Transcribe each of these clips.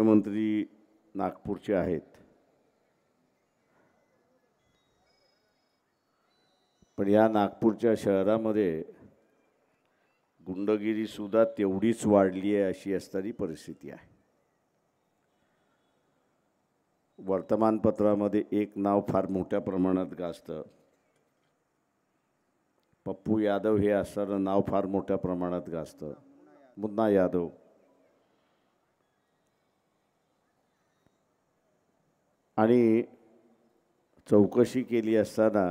मुख्यमंत्री नागपूरचे आहेत पण या नागपूरच्या शहरामध्ये सुद्धा तेवढीच वाढली आहे अशी असणारी परिस्थिती आहे वर्तमानपत्रामध्ये एक नाव फार मोठ्या प्रमाणात गाजतं पप्पू यादव हे असणारं नाव फार मोठ्या प्रमाणात गाजतं मुन्ना यादव आणि चौकशी केली असताना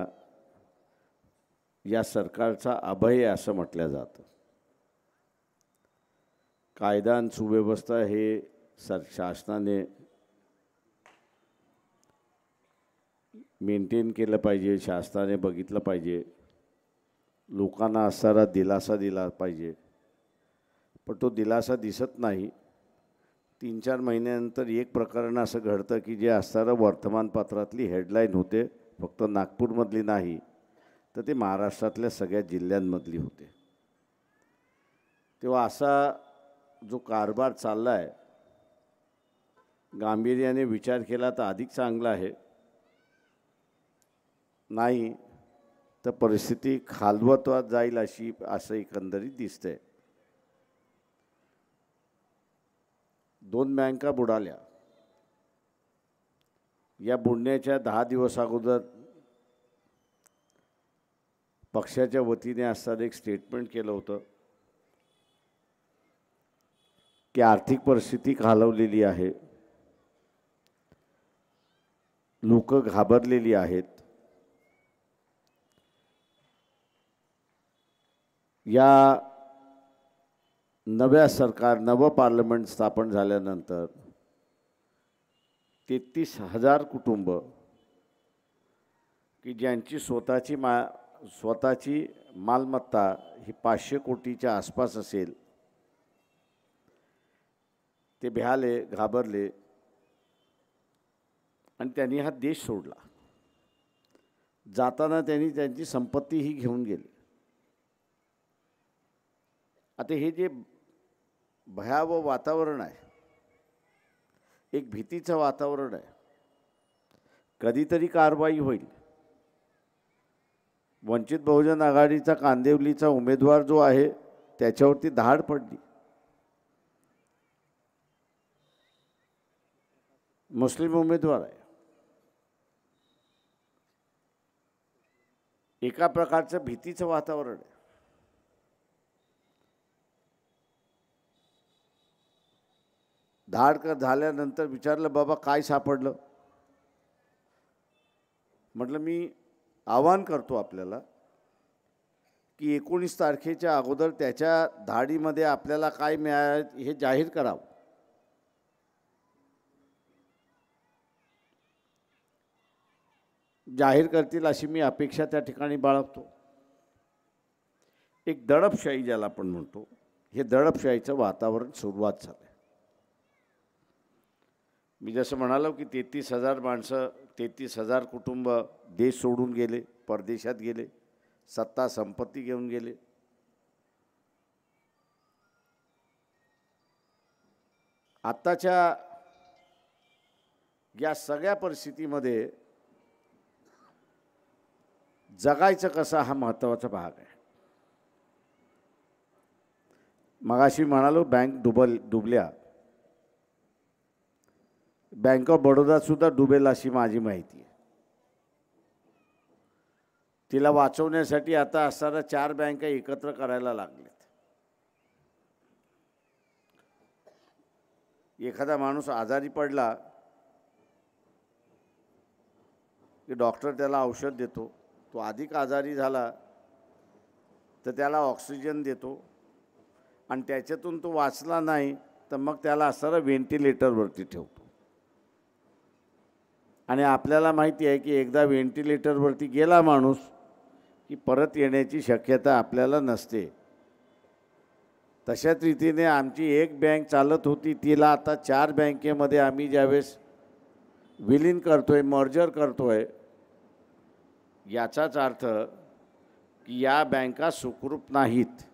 या सरकारचा अभय असं म्हटलं जातं कायदा आणि सुव्यवस्था हे सर शासनाने मेंटेन केलं पाहिजे शासनाने बघितलं पाहिजे लोकांना असणारा दिलासा दिला पाहिजे पण तो दिलासा दिसत नाही तीन चार महिन्यानंतर एक प्रकरण असं घडतं की जे असणारं वर्तमानपत्रातली हेडलाईन होते फक्त नागपूरमधली नाही तर ते महाराष्ट्रातल्या सगळ्या जिल्ह्यांमधली होते तेव्हा असा जो कारभार चालला आहे गांभीर्याने विचार केला तर अधिक चांगला आहे नाही तर परिस्थिती खालवत्वात जाईल अशी असं एकंदरीत दिसतंय दोन बँका बुडाल्या या बुडण्याच्या दहा दिवस अगोदर पक्षाच्या वतीने असताना एक स्टेटमेंट केलं होतं की आर्थिक परिस्थिती खालवलेली आहे लोक घाबरलेली आहेत या नव्या सरकार नव पार्लमेंट स्थापन झाल्यानंतर तेहतीस हजार कुटुंब की ज्यांची स्वतःची मा स्वतःची मालमत्ता ही पाचशे कोटीच्या आसपास असेल ते भ्याले घाबरले आणि त्यांनी हा देश सोडला जाताना त्यांनी त्यांची संपत्तीही घेऊन गेली आता हे जे भयावह वातावरण आहे एक भीतीचं वातावरण आहे कधीतरी कारवाई होईल वंचित बहुजन आघाडीचा कांदिवलीचा उमेदवार जो आहे त्याच्यावरती धाड पडली मुस्लिम उमेदवार आहे एका प्रकारचं भीतीचं वातावरण आहे धाड झाल्यानंतर विचारलं बाबा काय सापडलं म्हटलं मी आवाहन करतो आपल्याला की एकोणीस तारखेच्या अगोदर त्याच्या धाडीमध्ये आपल्याला काय मिळालं हे जाहीर करावं जाहीर करतील अशी मी अपेक्षा त्या ठिकाणी बाळगतो एक दडपशाही ज्याला आपण म्हणतो हे दडपशाहीचं वातावरण सुरुवात झालं मी जसं म्हणालो की तेहतीस हजार माणसं तेहतीस हजार कुटुंब देश सोडून गेले परदेशात गेले सत्ता संपत्ती घेऊन गेले आत्ताच्या या सगळ्या परिस्थितीमध्ये जगायचं कसं हा महत्त्वाचा भाग आहे मगाशी म्हणालो बँक डुबल डुबल्या बँक ऑफ बडोदासुद्धा डुबेल अशी माझी माहिती आहे तिला वाचवण्यासाठी आता असणाऱ्या चार बँका एकत्र करायला लागलेत एखादा माणूस आजारी पडला की डॉक्टर त्याला औषध देतो तो अधिक आजारी झाला तर त्याला ऑक्सिजन देतो आणि त्याच्यातून तो वाचला नाही तर मग त्याला असणारा व्हेंटिलेटरवरती ठेवतो आणि आपल्याला माहिती आहे की एकदा व्हेंटिलेटरवरती गेला माणूस की परत येण्याची शक्यता आपल्याला नसते तशाच रीतीने आमची एक बँक चालत होती तिला आता चार बँकेमध्ये आम्ही ज्यावेळेस विलीन करतो आहे मर्जर करतो आहे याचाच अर्थ की या बँका सुखरूप नाहीत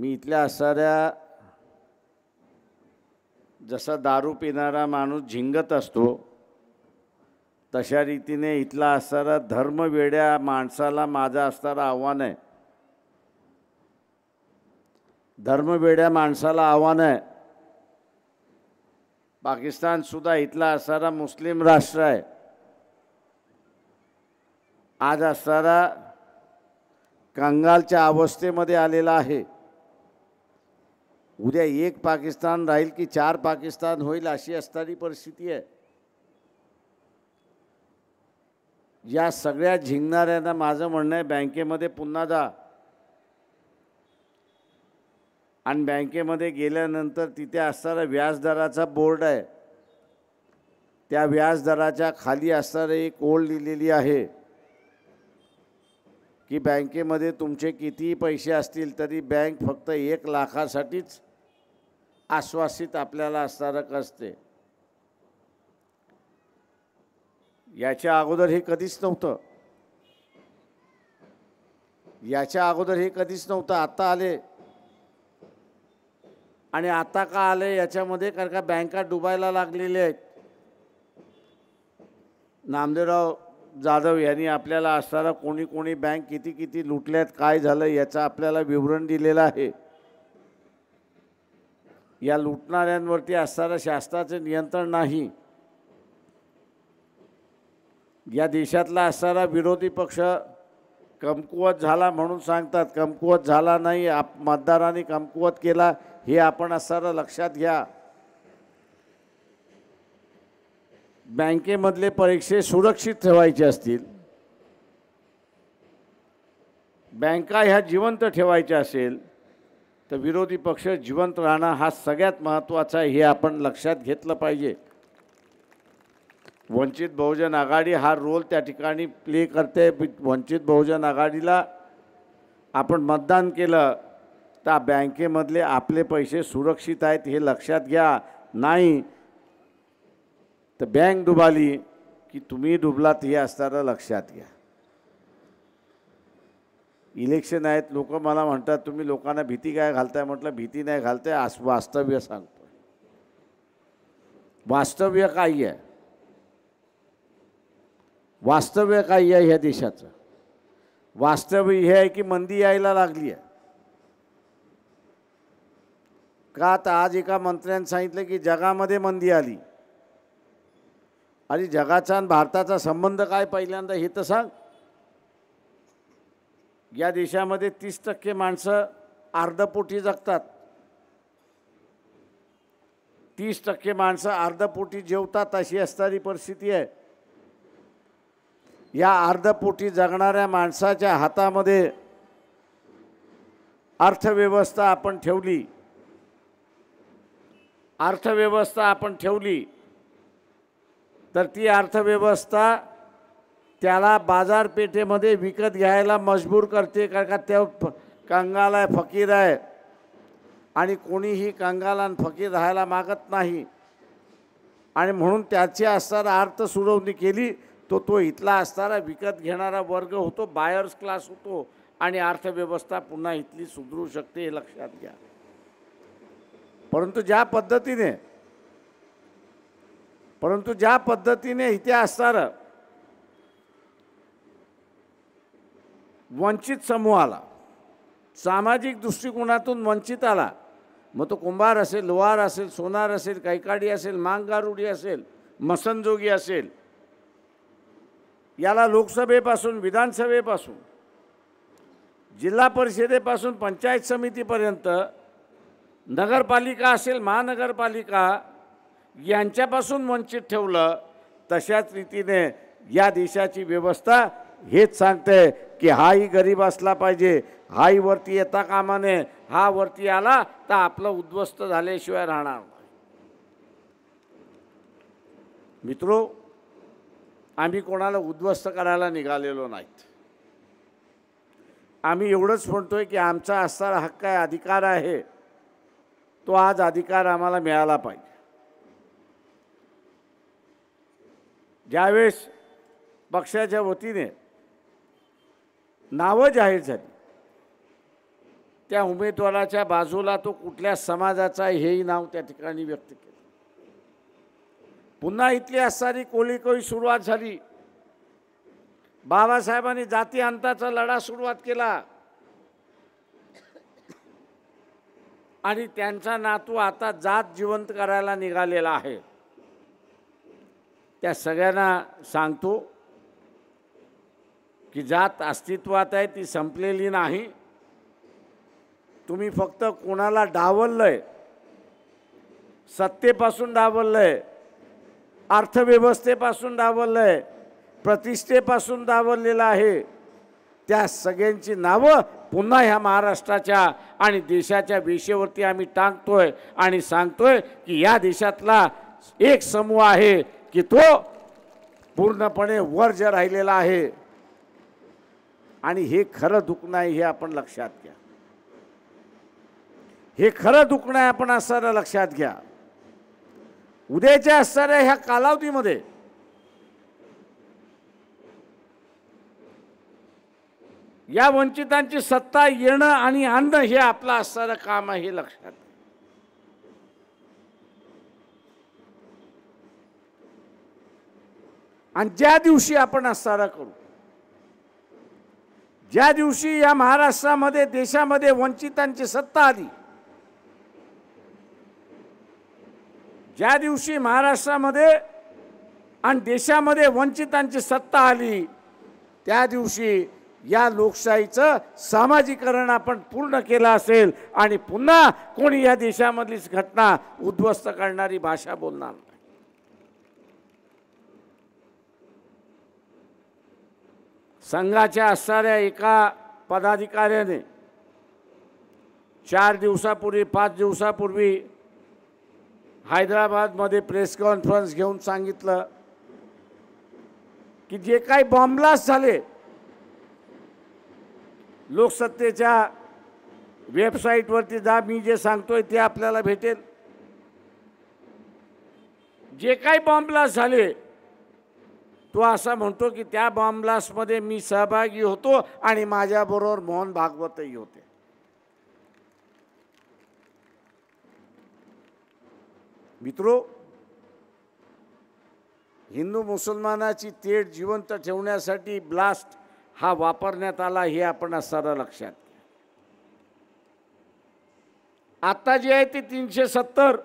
मी इथल्या असणाऱ्या जसा दारू पिणारा माणूस झिंगत असतो तशा रीतीने इथला असणारा धर्म वेड्या माणसाला माझा असणारा आव्हान आहे धर्म वेड्या माणसाला आव्हान आहे पाकिस्तानसुद्धा इथला असणारा मुस्लिम राष्ट्र आहे आज असणारा कंगालच्या अवस्थेमध्ये आलेला आहे उद्या एक पाकिस्तान राहील की चार पाकिस्तान होईल अशी असणारी परिस्थिती आहे या सगळ्या झिंगणाऱ्यांना माझं म्हणणं आहे बँकेमध्ये पुन्हा जा आणि बँकेमध्ये गेल्यानंतर तिथे असणारा व्याजदराचा बोर्ड आहे त्या व्याजदराच्या खाली असणारी एक ओळ लिहिलेली आहे की बँकेमध्ये तुमचे कितीही पैसे असतील तरी बँक फक्त एक लाखासाठीच आश्वासित आपल्याला असणारं असते याच्या अगोदर हे कधीच नव्हतं याच्या अगोदर हे कधीच नव्हतं आता आले आणि आता का आले याच्यामध्ये कारण का बँका डुबायला लागलेल्या आहेत नामदेवराव जाधव यांनी आपल्याला असणारा कोणी कोणी बँक किती किती लुटल्यात काय झालं याचा आपल्याला विवरण दिलेलं आहे या लुटणाऱ्यांवरती असणारं शास्त्राचं नियंत्रण नाही या देशातला असणारा विरोधी पक्ष कमकुवत झाला म्हणून सांगतात कमकुवत झाला नाही आप मतदारांनी कमकुवत केला हे आपण असणारं लक्षात घ्या बँकेमधले परीक्षे सुरक्षित ठेवायचे असतील बँका ह्या जिवंत ठेवायच्या असेल तर विरोधी पक्ष जिवंत राहणं हा सगळ्यात महत्त्वाचा हे आपण लक्षात घेतलं पाहिजे वंचित बहुजन आघाडी हा रोल त्या ठिकाणी प्ले करते वंचित बहुजन आघाडीला आपण मतदान केलं तर बँकेमधले आपले पैसे सुरक्षित आहेत हे लक्षात घ्या नाही तर बँक डुबाली की तुम्ही डुबलात हे असताना लक्षात घ्या इलेक्शन आहेत लोक मला म्हणतात तुम्ही लोकांना भीती काय घालताय म्हटलं भीती नाही घालताय आस वास्तव्य सांगतो वास्तव्य काय आहे वास्तव्य काय आहे ह्या देशाचं वास्तव्य हे आहे की मंदी यायला लागली आहे का आता आज एका मंत्र्याने सांगितलं की जगामध्ये मंदी आली आणि जगाचा आणि भारताचा संबंध काय पहिल्यांदा हे तर सांग या देशामध्ये तीस टक्के माणसं अर्धपोटी जगतात तीस टक्के माणसं अर्धपोटी जेवतात अशी असणारी परिस्थिती आहे या अर्धपोटी जगणाऱ्या माणसाच्या हातामध्ये अर्थव्यवस्था आपण ठेवली अर्थव्यवस्था आपण ठेवली तर ती अर्थव्यवस्था त्याला बाजारपेठेमध्ये विकत घ्यायला मजबूर करते कारण का त्या कंगाल आहे फकीर आहे आणि कोणीही कंगाल आणि फकीर राहायला मागत नाही आणि म्हणून त्याची असताना अर्थ सुडवणी केली तो तो इथला असणारा विकत घेणारा वर्ग होतो बायर्स क्लास होतो आणि अर्थव्यवस्था पुन्हा इथली सुधरू शकते हे लक्षात घ्या परंतु ज्या पद्धतीने परंतु ज्या पद्धतीने इथे असणारं वंचित समूह आला सामाजिक दृष्टिकोनातून वंचित आला मग तो कुंभार असेल लोहार असेल सोनार असेल कैकाडी असेल मांगारुडी असेल मसनजोगी असेल याला लोकसभेपासून विधानसभेपासून जिल्हा परिषदेपासून पंचायत समितीपर्यंत नगरपालिका असेल महानगरपालिका यांच्यापासून वंचित ठेवलं तशाच रीतीने या देशाची व्यवस्था हेच सांगते की हाही गरीब असला पाहिजे हाही वरती येता कामाने हा वरती आला तर आपलं उद्ध्वस्त झाल्याशिवाय राहणार नाही मित्रो आम्ही कोणाला उद्ध्वस्त करायला निघालेलो नाहीत आम्ही एवढंच म्हणतोय की आमचा असणारा हक्क आहे अधिकार आहे तो आज अधिकार आम्हाला मिळाला पाहिजे ज्यावेळेस पक्षाच्या वतीने नावं जाहीर झाली त्या उमेदवाराच्या बाजूला तो कुठल्या समाजाचा हेही नाव त्या ठिकाणी व्यक्त केलं पुन्हा इथली असणारी कोळीकोळी सुरुवात झाली बाबासाहेबांनी जाती अंताचा लढा सुरुवात केला आणि त्यांचा नातू आता जात जिवंत करायला निघालेला आहे त्या सगळ्यांना सांगतो की जात अस्तित्वात आहे ती संपलेली नाही तुम्ही फक्त कोणाला डावललं आहे सत्तेपासून डावललं आहे अर्थव्यवस्थेपासून डावललं आहे प्रतिष्ठेपासून डावललेलं आहे त्या सगळ्यांची नावं पुन्हा ह्या महाराष्ट्राच्या आणि देशाच्या वेशेवरती आम्ही टाकतोय आणि सांगतोय की या देशातला एक समूह आहे की तो पूर्णपणे वर राहिलेला आहे आणि हे खरं दुखणं आहे हे आपण लक्षात घ्या हे खरं दुखणं आहे आपण असताना लक्षात घ्या उद्याच्या असणाऱ्या ह्या कालावधीमध्ये या वंचितांची सत्ता येणं आणि आणणं हे आपलं असणारं काम आहे हे लक्षात आणि ज्या दिवशी आपण असणारा करू ज्या दिवशी या महाराष्ट्रामध्ये देशामध्ये वंचितांची सत्ता आली ज्या दिवशी महाराष्ट्रामध्ये आणि देशामध्ये वंचितांची सत्ता आली त्या दिवशी या लोकशाहीचं सामाजिकरण आपण पूर्ण केलं असेल आणि पुन्हा कोणी या देशामधलीच घटना उद्ध्वस्त करणारी भाषा बोलणार संघाच्या असणाऱ्या एका पदाधिकाऱ्याने चार दिवसापूर्वी पाच दिवसापूर्वी हैदराबादमध्ये प्रेस कॉन्फरन्स घेऊन सांगितलं की जे काही बॉम्ब्लास्ट झाले लोकसत्तेच्या वेबसाईटवरती जा मी जे सांगतोय ते आपल्याला भेटेल जे काही बॉम्ब्लास्ट झाले तो असा म्हणतो की त्या मध्ये मी सहभागी होतो आणि माझ्याबरोबर मोहन भागवतही होते मित्रो हिंदू मुसलमानाची तेढ जिवंत ठेवण्यासाठी ब्लास्ट हा वापरण्यात आला हे आपण असणारा लक्षात आता आत्ता जे आहे ते तीनशे सत्तर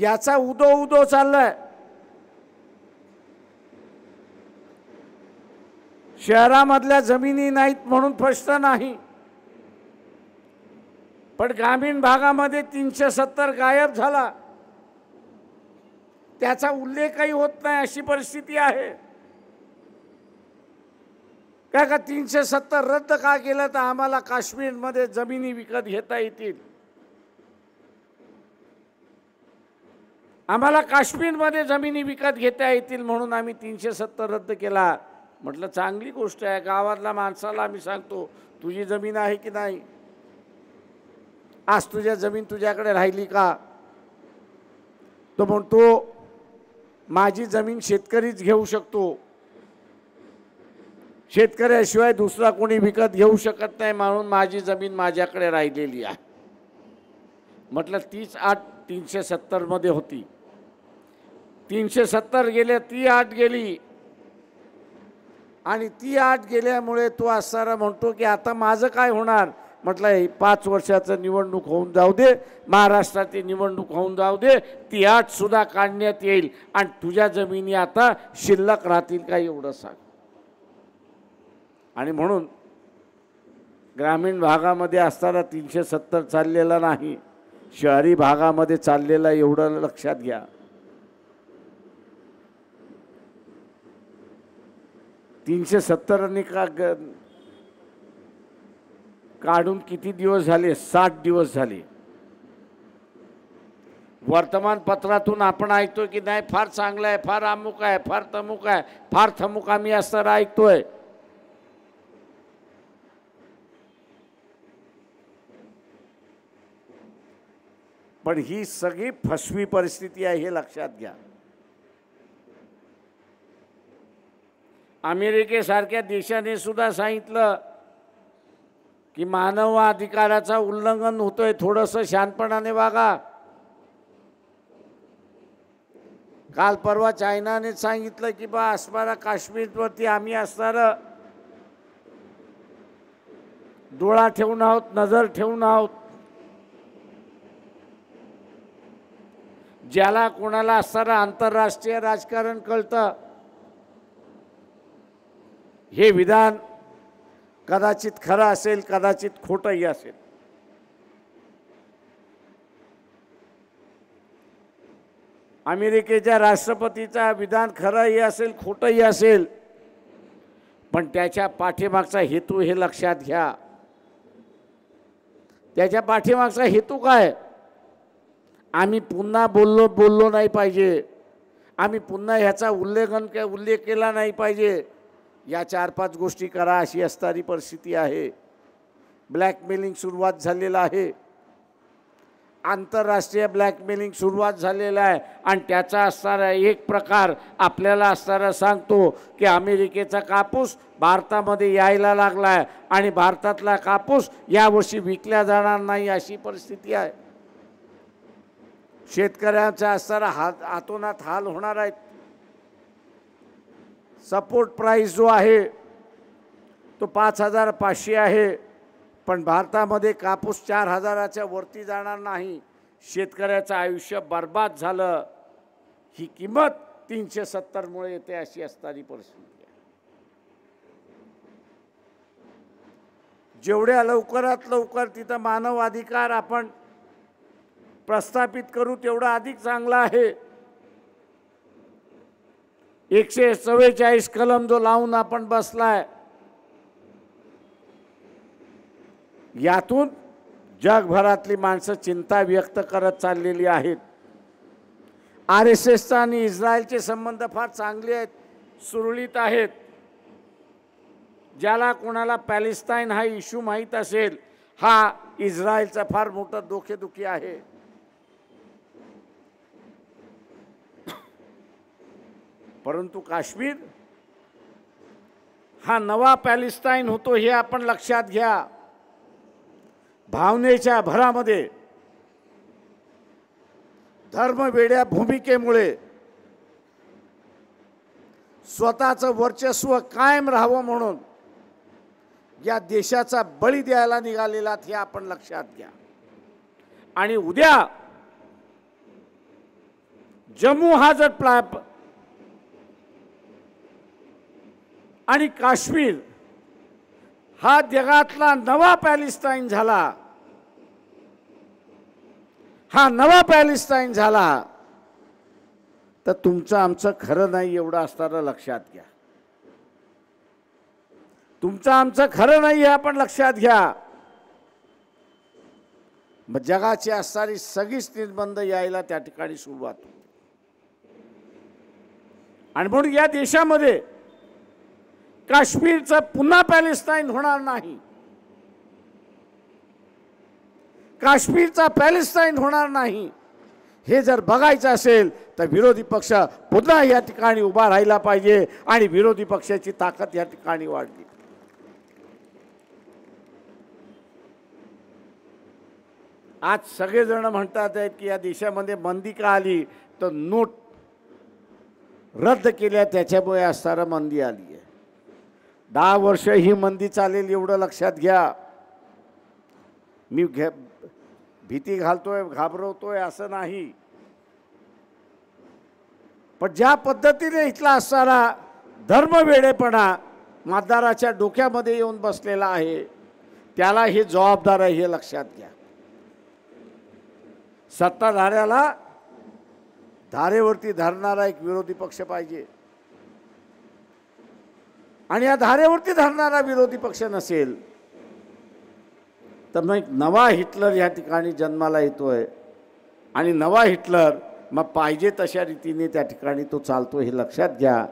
याचा उदो उदो चाललाय शहरामधल्या जमिनी नाहीत म्हणून प्रश्न नाही पण ग्रामीण भागामध्ये तीनशे सत्तर गायब झाला त्याचा उल्लेखही होत नाही अशी परिस्थिती आहे काय का तीनशे सत्तर रद्द का केलं तर आम्हाला काश्मीरमध्ये जमिनी विकत घेता येतील आम्हाला काश्मीरमध्ये जमिनी विकत घेता येतील म्हणून आम्ही तीनशे सत्तर रद्द केला म्हटलं चांगली गोष्ट आहे गावातल्या माणसाला आम्ही सांगतो तुझी जमीन आहे की नाही आज तुझ्या जमीन तुझ्याकडे राहिली का तो म्हणतो माझी जमीन शेतकरीच घेऊ शकतो शेतकऱ्याशिवाय दुसरा कोणी विकत घेऊ शकत नाही म्हणून माझी जमीन माझ्याकडे राहिलेली आहे म्हटलं तीच आठ तीनशे सत्तरमध्ये होती तीनशे सत्तर गेल्या ती आठ गेली आणि ती आठ गेल्यामुळे तो असणारा म्हणतो की आता माझं काय होणार म्हटलं हे पाच वर्षाचं निवडणूक होऊन जाऊ दे महाराष्ट्राची निवडणूक होऊन जाऊ दे ती आठसुद्धा काढण्यात येईल आणि तुझ्या जमिनी आता शिल्लक राहतील का एवढं सांग आणि म्हणून ग्रामीण भागामध्ये असताना तीनशे सत्तर चाललेला नाही शहरी भागामध्ये चाललेला एवढं लक्षात घ्या तीनशे सत्तर का काढून किती दिवस झाले साठ दिवस झाले वर्तमानपत्रातून आपण ऐकतो की नाही फार चांगलं आहे फार अमुक आहे फार तमुक आहे फार थमुक आम्ही असणारा ऐकतोय पण ही सगळी फसवी परिस्थिती आहे हे लक्षात घ्या अमेरिकेसारख्या देशाने सुद्धा सांगितलं की मानव अधिकाराचा उल्लंघन होतोय थोडंसं शानपणाने वागा काल परवा चायनाने सांगितलं की बा असणारा काश्मीरवरती आम्ही असणार डोळा ठेवून आहोत नजर ठेवून आहोत ज्याला कोणाला असणारं आंतरराष्ट्रीय राजकारण कळतं हे विधान कदाचित खरं असेल कदाचित खोटंही असेल अमेरिकेच्या राष्ट्रपतीचा विधान खरंही असेल खोटंही असेल पण त्याच्या पाठीमागचा हेतू हे लक्षात घ्या त्याच्या पाठीमागचा हेतू काय आम्ही पुन्हा बोललो बोललो नाही पाहिजे आम्ही पुन्हा ह्याचा उल्लेखन के उल्लेख केला नाही पाहिजे या चार पाच गोष्टी करा अशी असणारी परिस्थिती आहे ब्लॅकमेलिंग सुरुवात झालेलं आहे आंतरराष्ट्रीय ब्लॅकमेलिंग सुरुवात झालेलं आहे आणि त्याचा असणारा एक प्रकार आपल्याला असणारा सांगतो की अमेरिकेचा कापूस भारतामध्ये यायला लागला आहे आणि भारतातला कापूस यावर्षी विकला जाणार नाही अशी परिस्थिती आहे शेतकऱ्यांचा असणारा हात हातोनात हाल होणार आहेत सपोर्ट प्राईस जो आहे तो पाच हजार पाचशे आहे पण भारतामध्ये कापूस चार हजाराच्या वरती जाणार नाही शेतकऱ्याचं आयुष्य बर्बाद झालं ही किंमत तीनशे सत्तरमुळे येते अशी असणारी परिस्थिती आहे जेवढ्या लवकरात लवकर तिथं मानव अधिकार आपण प्रस्थापित करू तेवढा अधिक चांगला आहे एकशे चव्वेचाळीस कलम जो लावून आपण बसलाय यातून जगभरातली माणसं चिंता व्यक्त करत चाललेली आहेत आर एस एसचा आणि इस्रायलचे संबंध फार चांगले आहेत सुरळीत आहेत ज्याला कोणाला पॅलेस्टाईन हा इश्यू माहीत असेल हा इस्रायलचा फार मोठा डोकेदुखी आहे परंतु काश्मीर हा नवा पॅलेस्टाईन होतो हे आपण लक्षात घ्या भावनेच्या भरामध्ये धर्मवेड्या भूमिकेमुळे स्वतःचं वर्चस्व कायम राहावं म्हणून या देशाचा बळी द्यायला निघालेला हे आपण लक्षात घ्या आणि उद्या जम्मू हा जर प्ला आणि काश्मीर हा जगातला नवा पॅलेस्टाईन झाला हा नवा पॅलेस्टाईन झाला तर तुमचं आमचं खरं नाही एवढं असताना लक्षात घ्या तुमचं आमचं खरं नाही हे आपण लक्षात घ्या मग जगाची असणारी सगळीच निर्बंध यायला त्या ठिकाणी सुरुवात आणि म्हणून या देशामध्ये काश्मीरचं पुन्हा पॅलेस्टाईन होणार नाही काश्मीरचा पॅलेस्टाईन होणार नाही हे जर बघायचं असेल तर विरोधी पक्ष पुन्हा या ठिकाणी उभा राहिला पाहिजे आणि विरोधी पक्षाची ताकद या ठिकाणी वाढली आज सगळेजण म्हणतात आहेत की या देशामध्ये मंदी का आली तर नोट रद्द केल्या त्याच्यामुळे असणारं मंदी आली दहा वर्ष ही मंदी चालेल एवढं लक्षात घ्या मी घे भीती घालतोय घाबरवतोय असं नाही पण ज्या पद्धतीने इथला असणारा धर्मवेडेपणा मतदाराच्या डोक्यामध्ये येऊन बसलेला आहे त्याला ही जबाबदार आहे हे लक्षात घ्या सत्ताधाऱ्याला धारेवरती धरणारा एक विरोधी पक्ष पाहिजे आणि या धारेवरती धरणारा विरोधी पक्ष नसेल तर मग नवा हिटलर या ठिकाणी जन्माला येतो आहे आणि नवा हिटलर मग पाहिजे तशा रीतीने त्या ठिकाणी तो चालतो हे लक्षात घ्या